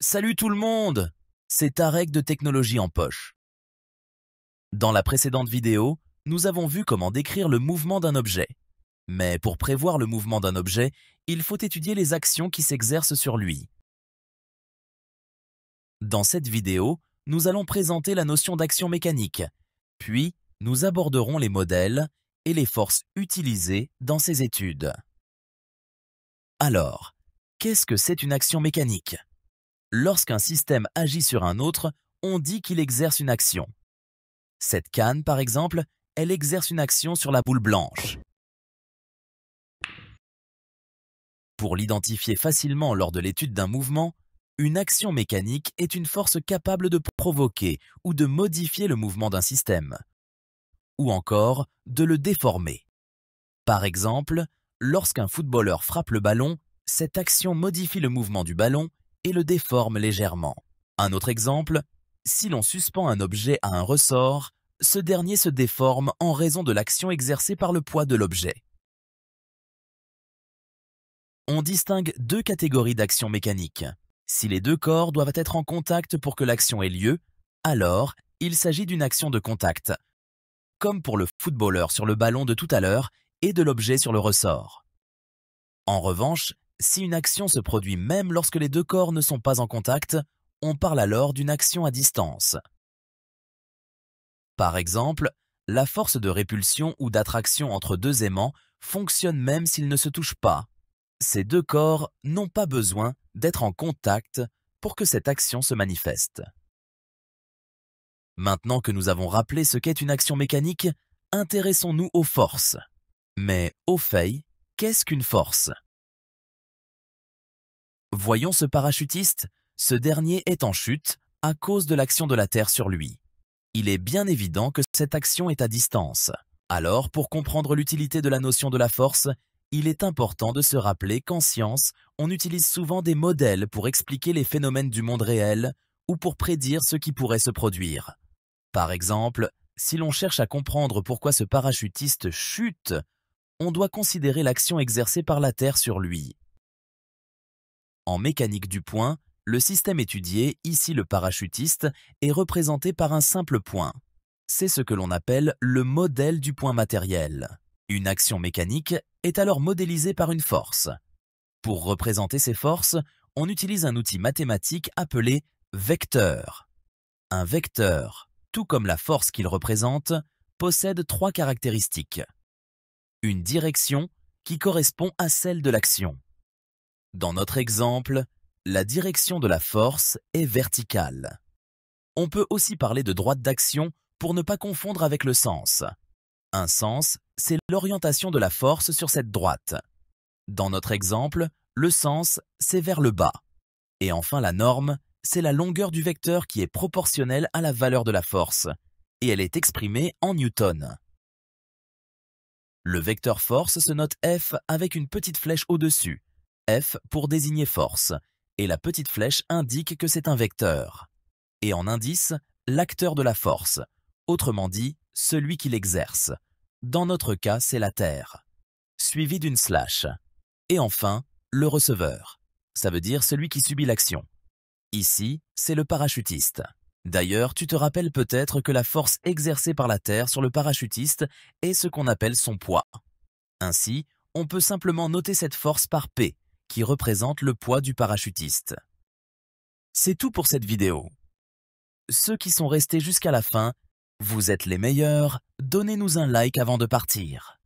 Salut tout le monde C'est Tarek de Technologie en Poche. Dans la précédente vidéo, nous avons vu comment décrire le mouvement d'un objet. Mais pour prévoir le mouvement d'un objet, il faut étudier les actions qui s'exercent sur lui. Dans cette vidéo, nous allons présenter la notion d'action mécanique, puis nous aborderons les modèles et les forces utilisées dans ces études. Alors, qu'est-ce que c'est une action mécanique Lorsqu'un système agit sur un autre, on dit qu'il exerce une action. Cette canne, par exemple, elle exerce une action sur la boule blanche. Pour l'identifier facilement lors de l'étude d'un mouvement, une action mécanique est une force capable de provoquer ou de modifier le mouvement d'un système, ou encore de le déformer. Par exemple, lorsqu'un footballeur frappe le ballon, cette action modifie le mouvement du ballon le déforme légèrement. Un autre exemple, si l'on suspend un objet à un ressort, ce dernier se déforme en raison de l'action exercée par le poids de l'objet. On distingue deux catégories d'actions mécaniques. Si les deux corps doivent être en contact pour que l'action ait lieu, alors il s'agit d'une action de contact, comme pour le footballeur sur le ballon de tout à l'heure et de l'objet sur le ressort. En revanche, si une action se produit même lorsque les deux corps ne sont pas en contact, on parle alors d'une action à distance. Par exemple, la force de répulsion ou d'attraction entre deux aimants fonctionne même s'ils ne se touchent pas. Ces deux corps n'ont pas besoin d'être en contact pour que cette action se manifeste. Maintenant que nous avons rappelé ce qu'est une action mécanique, intéressons-nous aux forces. Mais au fait, qu'est-ce qu'une force Voyons ce parachutiste. Ce dernier est en chute à cause de l'action de la Terre sur lui. Il est bien évident que cette action est à distance. Alors, pour comprendre l'utilité de la notion de la force, il est important de se rappeler qu'en science, on utilise souvent des modèles pour expliquer les phénomènes du monde réel ou pour prédire ce qui pourrait se produire. Par exemple, si l'on cherche à comprendre pourquoi ce parachutiste chute, on doit considérer l'action exercée par la Terre sur lui. En mécanique du point, le système étudié, ici le parachutiste, est représenté par un simple point. C'est ce que l'on appelle le modèle du point matériel. Une action mécanique est alors modélisée par une force. Pour représenter ces forces, on utilise un outil mathématique appelé vecteur. Un vecteur, tout comme la force qu'il représente, possède trois caractéristiques. Une direction qui correspond à celle de l'action dans notre exemple, la direction de la force est verticale. On peut aussi parler de droite d'action pour ne pas confondre avec le sens. Un sens, c'est l'orientation de la force sur cette droite. Dans notre exemple, le sens, c'est vers le bas. Et enfin la norme, c'est la longueur du vecteur qui est proportionnelle à la valeur de la force, et elle est exprimée en newton. Le vecteur force se note F avec une petite flèche au-dessus, F pour désigner force, et la petite flèche indique que c'est un vecteur. Et en indice, l'acteur de la force, autrement dit, celui qui l'exerce. Dans notre cas, c'est la Terre. Suivi d'une slash. Et enfin, le receveur. Ça veut dire celui qui subit l'action. Ici, c'est le parachutiste. D'ailleurs, tu te rappelles peut-être que la force exercée par la Terre sur le parachutiste est ce qu'on appelle son poids. Ainsi, on peut simplement noter cette force par P, qui représente le poids du parachutiste. C'est tout pour cette vidéo. Ceux qui sont restés jusqu'à la fin, vous êtes les meilleurs, donnez-nous un like avant de partir.